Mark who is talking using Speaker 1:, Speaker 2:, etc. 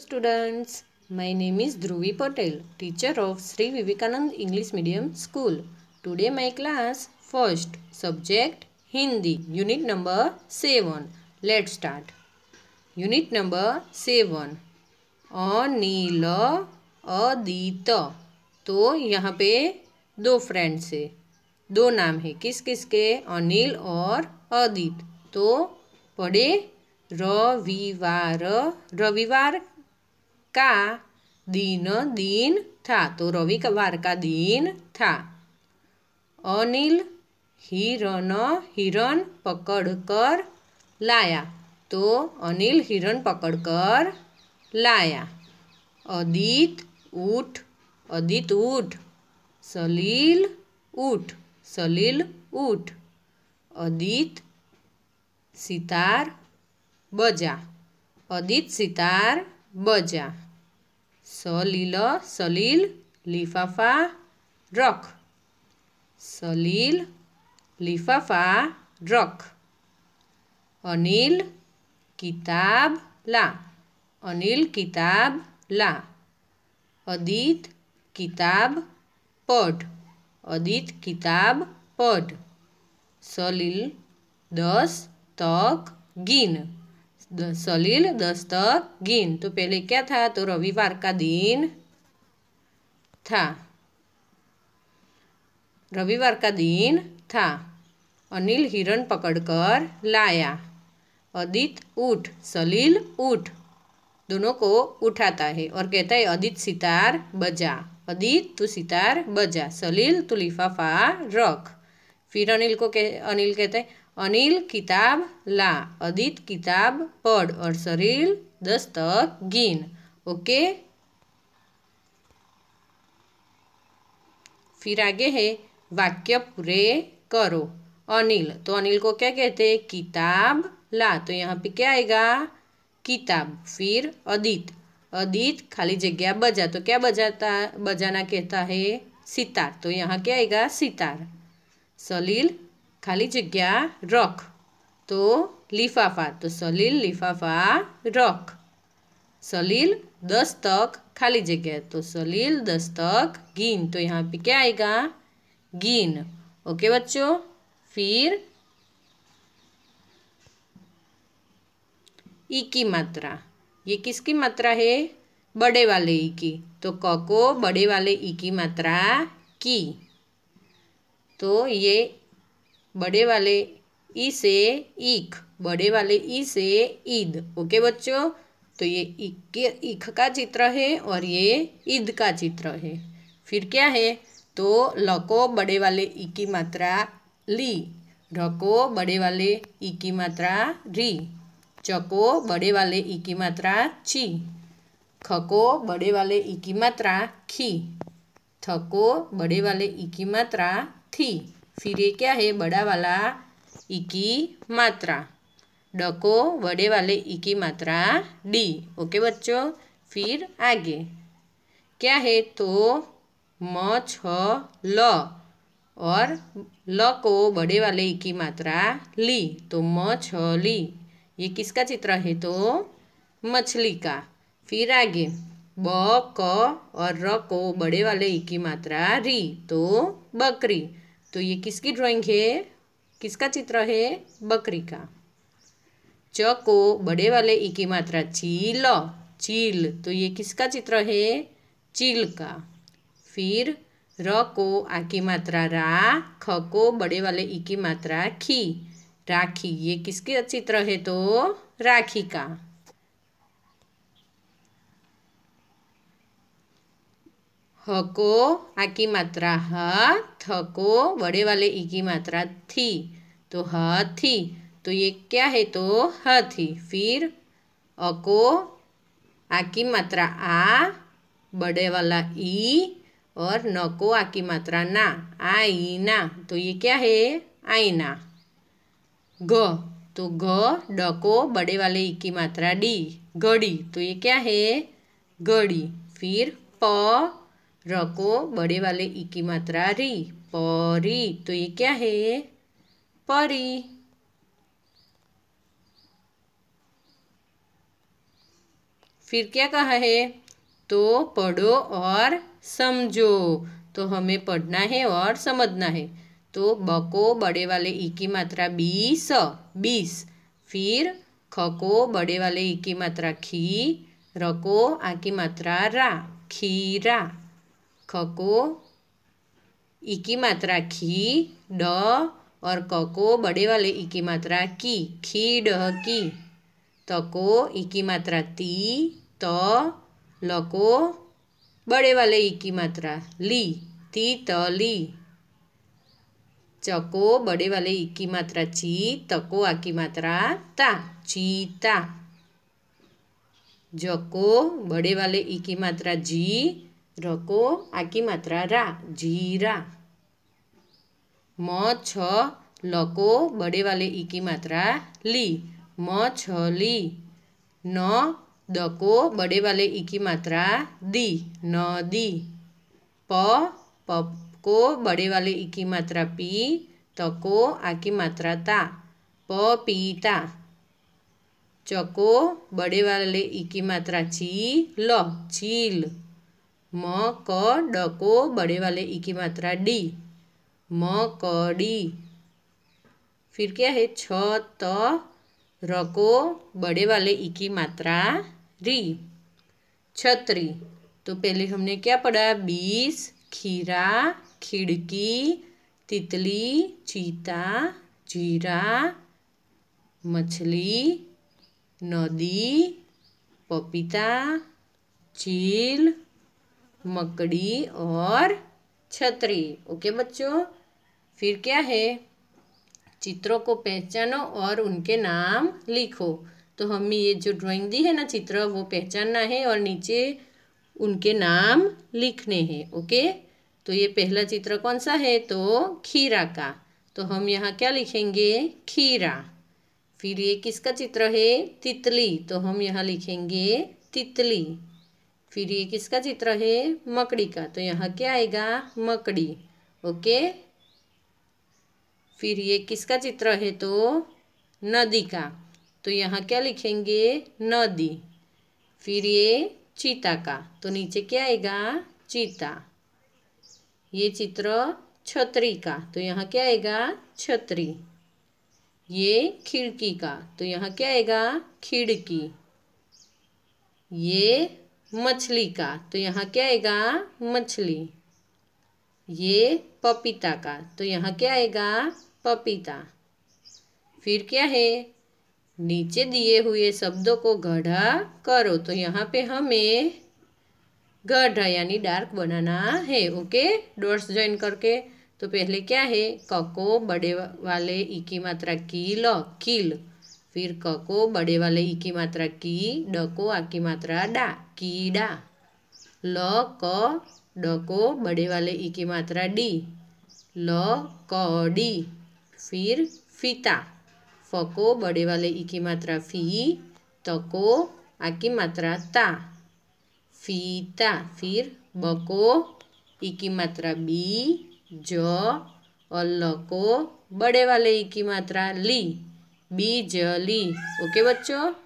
Speaker 1: students my name is Dhruvi Patel teacher of Shri Vivekananda English medium school today my class first subject Hindi unit number seven let start unit number seven Anil Adit तो यहाँ पे दो friends है दो नाम है किस किस के अनिल और अदित तो पढ़े रविवार रविवार का दिन दिन था तो रविवार का दिन था अनिल हिरण हिरण पकड़कर लाया तो अनिल हिरण पकड़कर लाया अदित उठ अदित उठ सलील उठ सलील उठ अदित सितार बजा अदित सितार बजा सलिल सलिल लिफाफा रख सलिल लिफाफा रख अनिल किताब ला अनिल किताब ला अदित किताब पट अदित किताब पट सलिल दस तक गिन सलील दस्तगीन तो पहले क्या था तो रविवार का दिन था रविवार का दिन था अनिल हिरण पकड़कर लाया अदित उठ सलील उठ दोनों को उठाता है और कहता है अदित सितार बजा अदित तू सितार बजा सलील तू लिफाफा रख फिर अनिल को कह अनिल कहता है अनिल किताब ला अदित किताब पढ़ और शरील दस्तक गिन ओके फिर आगे है वाक्य पूरे करो अनिल तो अनिल को क्या कहते हैं किताब ला तो यहाँ पे क्या आएगा किताब फिर अदित अदित खाली जगह बजा तो क्या बजाता बजाना कहता है सितार तो यहाँ क्या आएगा सितार सलील खाली जगह रख तो लिफाफा तो सलील लिफाफा रख सलील दस्तक खाली जगह तो सलील दस्तक गिन तो यहाँ पे क्या आएगा गिन ओके बच्चों फिर ई की मात्रा ये किसकी मात्रा है बड़े वाले ई की तो क को बड़े वाले ई की मात्रा की तो ये बड़े वाले ई से ईख बड़े वाले ई से ईद ओके बच्चों तो ये ईख का चित्र है और ये ईद का चित्र है फिर क्या है तो लको बड़े वाले ई की मात्रा ली रको बड़े वाले ई की मात्रा री चको बड़े वाले ई की मात्रा ची खको बड़े वाले ई की मात्रा खी थको बड़े वाले ई की मात्रा थी फिर ये क्या है बड़ा वाला इकी मात्रा डको बड़े वाले इकी मात्रा डी ओके बच्चों फिर आगे क्या है तो म छ ल और ल को बड़े वाले इकी मात्रा ली तो म छ ली ये किसका चित्र है तो मछली का फिर आगे ब क और र को बड़े वाले इकी मात्रा री तो बकरी तो ये किसकी ड्राइंग है किसका चित्र है बकरी का च को बड़े वाले ई की मात्रा चील चील तो ये किसका चित्र है चील का फिर र को आ की मात्रा रा ख को बड़े वाले ई की मात्रा खी राखी ये किसकी चित्र है तो राखी का हको आकी मात्रा ह थको बड़े वाले ई की मात्रा थी तो ह थी तो ये क्या है तो ह थी फिर अको आ की मात्रा आ बड़े वाला ई और न को आ की मात्रा ना आई ना तो ये क्या है आईना ग तो घ डको बड़े वाले ई की मात्रा डी घड़ी तो ये क्या है घड़ी फिर प रको बड़े वाले ई की मात्रा री परी तो ये क्या है परी फिर क्या कहा है तो पढ़ो और समझो तो हमें पढ़ना है और समझना है तो बको बड़े वाले ई की मात्रा बीस बीस फिर खको बड़े वाले ई की मात्रा खी रको आ की मात्रा रा खीरा खको ई की मात्रा खी ड और क को बड़े वाले ई की मात्रा की खी ड की त को ई की मात्रा ती त ल को बड़े वाले ई की मात्रा ली ती त ली चको बड़े वाले ई की मात्रा ची तको आ की मात्रा ता ची चीता जको बड़े वाले ई की मात्रा जी र को आकी मात्रा रा जीरा म छ ल को बड़े वाले ई की मात्रा ली म छ ली न द को बड़े वाले ई की मात्रा दी न दी प प को बड़े वाले ई की मात्रा पी त को आ मात्रा ता प पीता चको बड़े वाले ई की मात्रा ची ल चील म क डको बड़े वाले ई की मात्रा डी म क डी फिर क्या है छ त को बड़े वाले ई की मात्रा री छतरी तो पहले हमने क्या पढ़ा बीस खीरा खिड़की तितली चीता जीरा मछली नदी पपीता चील मकड़ी और छतरी ओके बच्चों फिर क्या है चित्रों को पहचानो और उनके नाम लिखो तो हमें ये जो ड्राइंग दी है ना चित्र वो पहचानना है और नीचे उनके नाम लिखने हैं ओके तो ये पहला चित्र कौन सा है तो खीरा का तो हम यहाँ क्या लिखेंगे खीरा फिर ये किसका चित्र है तितली तो हम यहाँ लिखेंगे तितली फिर ये किसका चित्र है मकड़ी का तो यहाँ क्या आएगा मकड़ी ओके फिर ये किसका चित्र है तो नदी का तो यहाँ क्या लिखेंगे नदी फिर ये चीता का तो नीचे क्या आएगा चीता ये चित्र छतरी का तो यहाँ क्या आएगा छतरी ये खिड़की का तो यहाँ क्या आएगा खिड़की ये मछली का तो यहाँ क्या आएगा मछली ये पपीता का तो यहाँ क्या आएगा पपीता फिर क्या है नीचे दिए हुए शब्दों को गढ़ा करो तो यहाँ पे हमें गढ़ा यानी डार्क बनाना है ओके डॉट्स ज्वाइन करके तो पहले क्या है कको बड़े वाले मात्रा की मात्रा किल किल फिर क को बड़े वाले ई की मात्रा की ड को आ की मात्रा डा डा ल क ड को बड़े वाले ई की मात्रा डी ल क डी फिर फीता फ को बड़े वाले ई की मात्रा फी त को आ की मात्रा ता फीता फिर ब को ई की मात्रा बी ज और ल को बड़े वाले ई की मात्रा ली बीजली ओके बच्चों